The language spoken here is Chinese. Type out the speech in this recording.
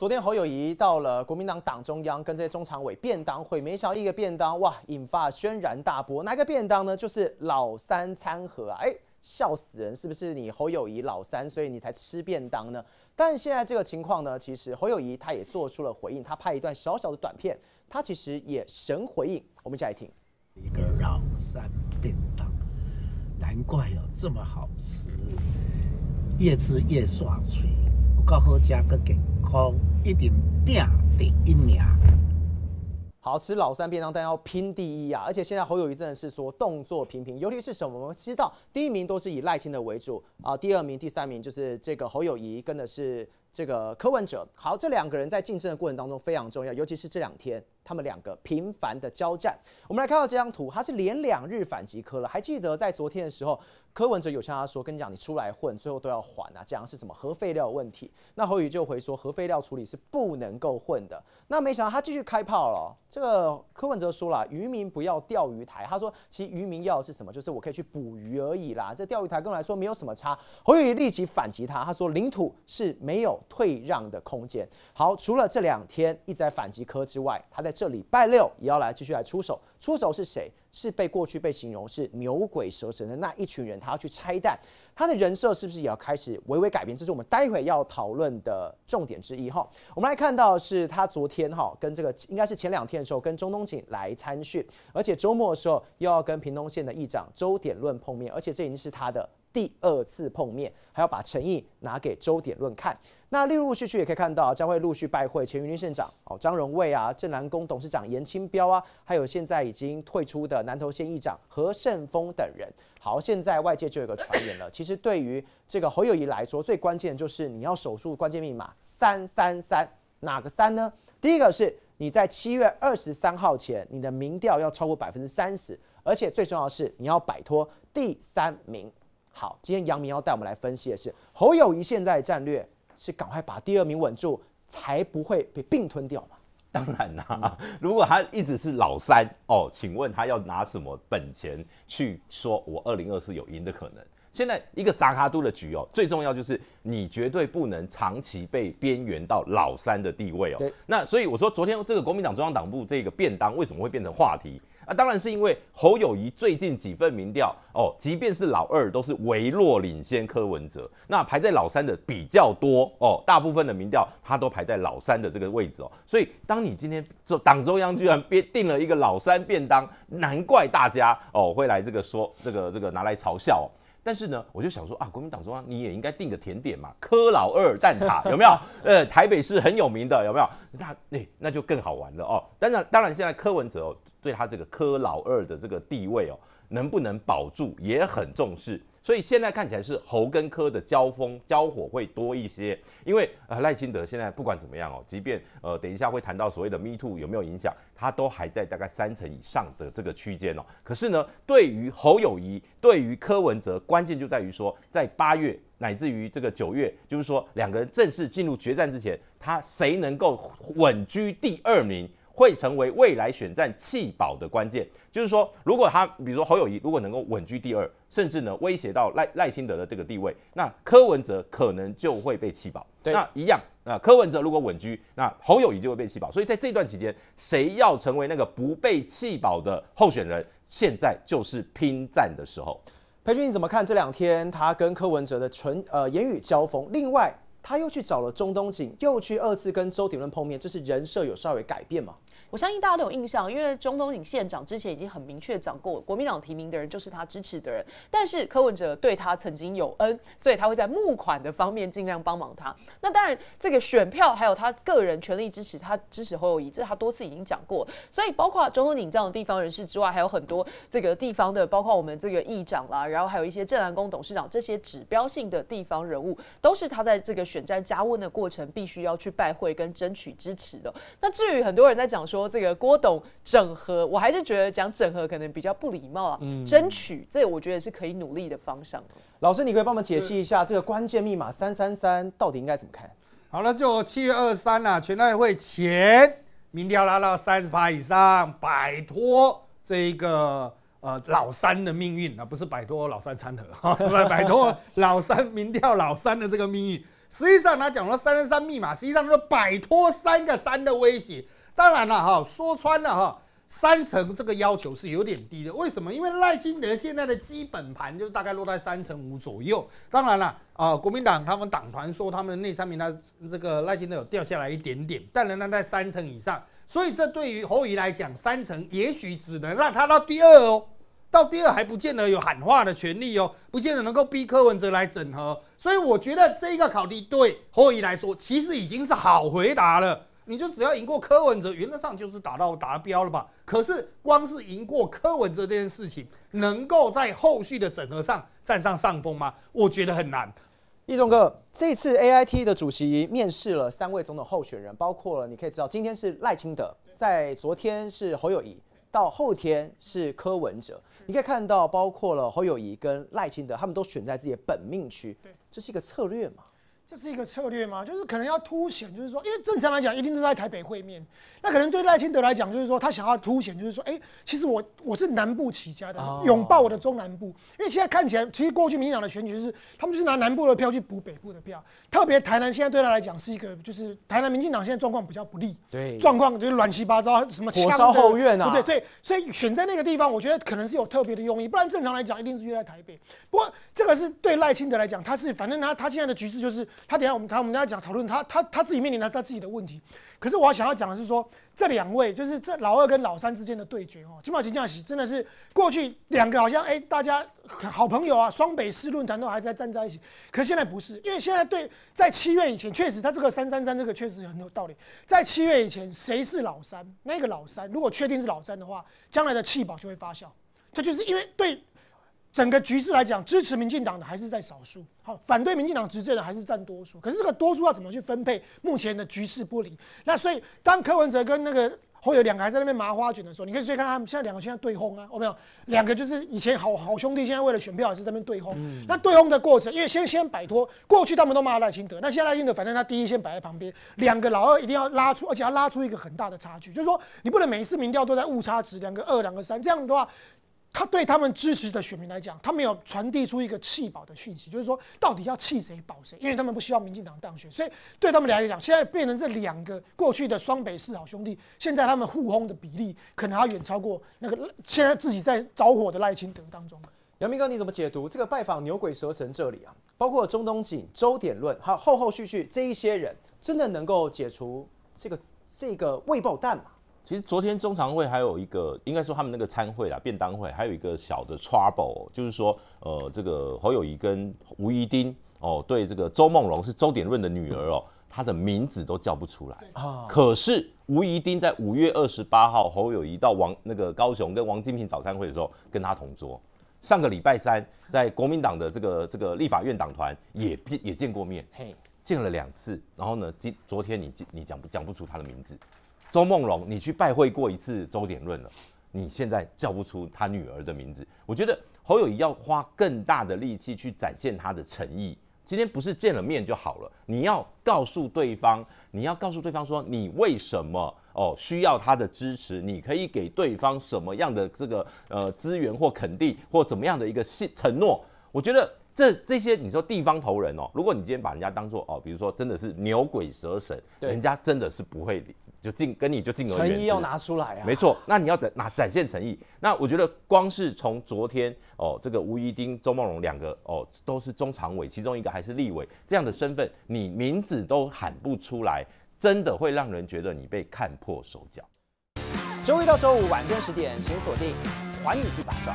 昨天侯友谊到了国民党党中央，跟这些中常委便当会，没到一个便当哇，引发轩然大波。哪一个便当呢？就是老三餐盒啊！哎，笑死人，是不是你侯友谊老三，所以你才吃便当呢？但现在这个情况呢，其实侯友谊他也做出了回应，他拍一段小小的短片，他其实也神回应。我们起来听一个老三便当，难怪有这么好吃，越吃越爽脆。个好食，个健康一定拼第一名，好，吃老三便当，但要拼第一啊！而且现在侯友谊真的是说动作频频，尤其是什么知道第一名都是以赖清德为主啊，第二名、第三名就是这个侯友谊跟的是这个柯文哲，好，这两个人在竞争的过程当中非常重要，尤其是这两天。他们两个频繁的交战，我们来看到这张图，他是连两日反击科了。还记得在昨天的时候，柯文哲有向他说：“跟你讲，你出来混，最后都要还啊。”这样是什么核废料问题？那侯宇就回说：“核废料处理是不能够混的。”那没想到他继续开炮了。这个柯文哲说了：“渔民不要钓鱼台。”他说：“其实渔民要的是什么？就是我可以去捕鱼而已啦。这钓鱼台跟我来说没有什么差。”侯宇立即反击他，他说：“领土是没有退让的空间。”好，除了这两天一直在反击科之外，他在。这礼拜六也要来继续来出手，出手是谁？是被过去被形容是牛鬼蛇神的那一群人，他要去拆弹，他的人设是不是也要开始微微改变？这是我们待会要讨论的重点之一哈。我们来看到是他昨天哈跟这个应该是前两天的时候跟中东锦来参训，而且周末的时候又要跟屏东县的议长周点论碰面，而且这已经是他的第二次碰面，还要把诚意拿给周点论看。那陆陆续续也可以看到，将会陆续拜会前云林县长哦张荣卫啊、正南宫董事长严清标啊，还有现在已经退出的南投县议长何胜峰等人。好，现在外界就有一个传言了。其实对于这个侯友谊来说，最关键的就是你要守住关键密码三三三，哪个三呢？第一个是你在七月二十三号前，你的民调要超过百分之三十，而且最重要的是你要摆脱第三名。好，今天杨明要带我们来分析的是侯友谊现在战略。是赶快把第二名稳住，才不会被并吞掉嘛？当然啦，如果他一直是老三哦，请问他要拿什么本钱去说我二零二四有赢的可能？现在一个沙卡都的局哦，最重要就是你绝对不能长期被边缘到老三的地位哦。那所以我说，昨天这个国民党中央党部这个便当为什么会变成话题？啊，当然是因为侯友谊最近几份民调哦，即便是老二，都是微弱领先柯文哲，那排在老三的比较多哦，大部分的民调他都排在老三的这个位置哦，所以当你今天这党中央居然编定了一个老三便当，难怪大家哦会来这个说这个这个拿来嘲笑。但是呢，我就想说啊，国民党中央你也应该定个甜点嘛，柯老二蛋挞 有没有？呃，台北市很有名的，有没有？那那那就更好玩了哦。当然，当然，现在柯文哲对他这个柯老二的这个地位哦，能不能保住也很重视。所以现在看起来是侯根科的交锋交火会多一些，因为呃赖清德现在不管怎么样哦，即便呃等一下会谈到所谓的 Me t o o 有没有影响，他都还在大概三成以上的这个区间哦。可是呢，对于侯友谊，对于柯文哲，关键就在于说，在八月乃至于这个九月，就是说两个人正式进入决战之前，他谁能够稳居第二名。会成为未来选战弃保的关键，就是说，如果他，比如说侯友谊，如果能够稳居第二，甚至呢威胁到赖赖清德的这个地位，那柯文哲可能就会被弃保。对，那一样，那柯文哲如果稳居，那侯友谊就会被弃保。所以在这段期间，谁要成为那个不被弃保的候选人，现在就是拼战的时候。裴俊，你怎么看这两天他跟柯文哲的纯呃言语交锋？另外，他又去找了中东锦，又去二次跟周鼎伦碰面，这是人设有稍微改变吗？我相信大家都有印象，因为中东领县长之前已经很明确讲过，国民党提名的人就是他支持的人。但是柯文哲对他曾经有恩，所以他会在募款的方面尽量帮忙他。那当然，这个选票还有他个人全力支持他支持侯友宜，这他多次已经讲过。所以，包括中东领这样的地方人士之外，还有很多这个地方的，包括我们这个议长啦，然后还有一些正南宫董事长这些指标性的地方人物，都是他在这个选战加温的过程必须要去拜会跟争取支持的。那至于很多人在讲说，说这个郭董整合，我还是觉得讲整合可能比较不礼貌啊。争取这我觉得是可以努力的方向。老师，你可以帮们解析一下这个关键密码三三三到底应该怎么看？好了，就七月二三呐，全代会前，民调拉到三十趴以上，摆脱这个呃老三的命运啊，不是摆脱老三掺和，不 摆脱老三民调老三的这个命运。实际上他讲说三三三密码，实际上他说摆脱三个三的威胁。当然了，哈，说穿了，哈，三成这个要求是有点低的。为什么？因为赖清德现在的基本盘就大概落在三成五左右。当然了，啊，国民党他们党团说他们的内三名，单，这个赖清德有掉下来一点点，但仍然在三成以上。所以，这对于侯瑜来讲，三成也许只能让他到第二哦，到第二还不见得有喊话的权利哦，不见得能够逼柯文哲来整合。所以，我觉得这一个考题对侯瑜来说，其实已经是好回答了。你就只要赢过柯文哲，原则上就是达到达标了吧？可是光是赢过柯文哲这件事情，能够在后续的整合上占上上风吗？我觉得很难。易中哥，这次 AIT 的主席面试了三位总统候选人，包括了你可以知道，今天是赖清德，在昨天是侯友谊，到后天是柯文哲。你可以看到，包括了侯友谊跟赖清德，他们都选在自己本命区，这是一个策略嘛？这是一个策略吗？就是可能要凸显，就是说，因为正常来讲一定都在台北会面，那可能对赖清德来讲，就是说他想要凸显，就是说，哎，其实我我是南部起家的，拥抱我的中南部，因为现在看起来，其实过去民进党的选举是他们是拿南部的票去补北部的票，特别台南现在对他来讲是一个，就是台南民进党现在状况比较不利，对，状况就是乱七八糟，什么火烧后院啊，对对，所以选在那个地方，我觉得可能是有特别的用意，不然正常来讲一定是约在台北。不过这个是对赖清德来讲，他是反正他他现在的局势就是。他等下我们他我们等下讲讨论他，他他自己面临的是他自己的问题。可是我要想要讲的是说，这两位就是这老二跟老三之间的对决哦。金宝金降喜真的是过去两个好像哎，大家好朋友啊，双北市论坛都还在站在一起。可是现在不是，因为现在对在七月以前确实他这个三三三这个确实很有道理。在七月以前谁是老三？那个老三如果确定是老三的话，将来的气宝就会发酵。他就是因为对。整个局势来讲，支持民进党的还是在少数，好，反对民进党执政的还是占多数。可是这个多数要怎么去分配？目前的局势不灵。那所以，当柯文哲跟那个会有两个还在那边麻花卷的时候，你可以去看他们现在两个现在对轰啊，我没有？两个就是以前好好兄弟，现在为了选票也是在那边对轰。那对轰的过程，因为先先摆脱过去他们都骂赖清德，那在赖清德反正他第一先摆在旁边，两个老二一定要拉出，而且要拉出一个很大的差距，就是说你不能每一次民调都在误差值两个二两个三这样子的话。他对他们支持的选民来讲，他没有传递出一个弃保的讯息，就是说到底要弃谁保谁？因为他们不需要民进党当选，所以对他们来讲，现在变成这两个过去的双北四好兄弟，现在他们互轰的比例可能要远超过那个现在自己在着火的赖清德当中。杨明哥，你怎么解读这个拜访牛鬼蛇神这里啊？包括中东锦、周点论，还有后后续续这一些人，真的能够解除这个这个未爆弹吗？其实昨天中常会还有一个，应该说他们那个参会啦便当会，还有一个小的 trouble，就是说，呃，这个侯友谊跟吴怡丁哦，对这个周梦龙是周典润的女儿哦，她的名字都叫不出来啊。可是吴怡丁在五月二十八号侯友谊到王那个高雄跟王金平早餐会的时候跟他同桌，上个礼拜三在国民党的这个这个立法院党团也也见过面，嘿，见了两次，然后呢，今昨天你你讲不讲不出他的名字。周梦龙，你去拜会过一次周点润了，你现在叫不出他女儿的名字。我觉得侯友谊要花更大的力气去展现他的诚意。今天不是见了面就好了，你要告诉对方，你要告诉对方说你为什么哦需要他的支持？你可以给对方什么样的这个呃资源或肯定或怎么样的一个信承诺？我觉得这这些你说地方头人哦，如果你今天把人家当做哦，比如说真的是牛鬼蛇神，人家真的是不会理。就敬跟你就敬而远之。诚意要拿出来啊，没错。那你要展哪展现诚意？那我觉得光是从昨天哦，这个吴怡丁、周茂荣两个哦，都是中常委，其中一个还是立委，这样的身份，你名字都喊不出来，真的会让人觉得你被看破手脚。周一到周五晚间十点，请锁定《环宇一把抓》。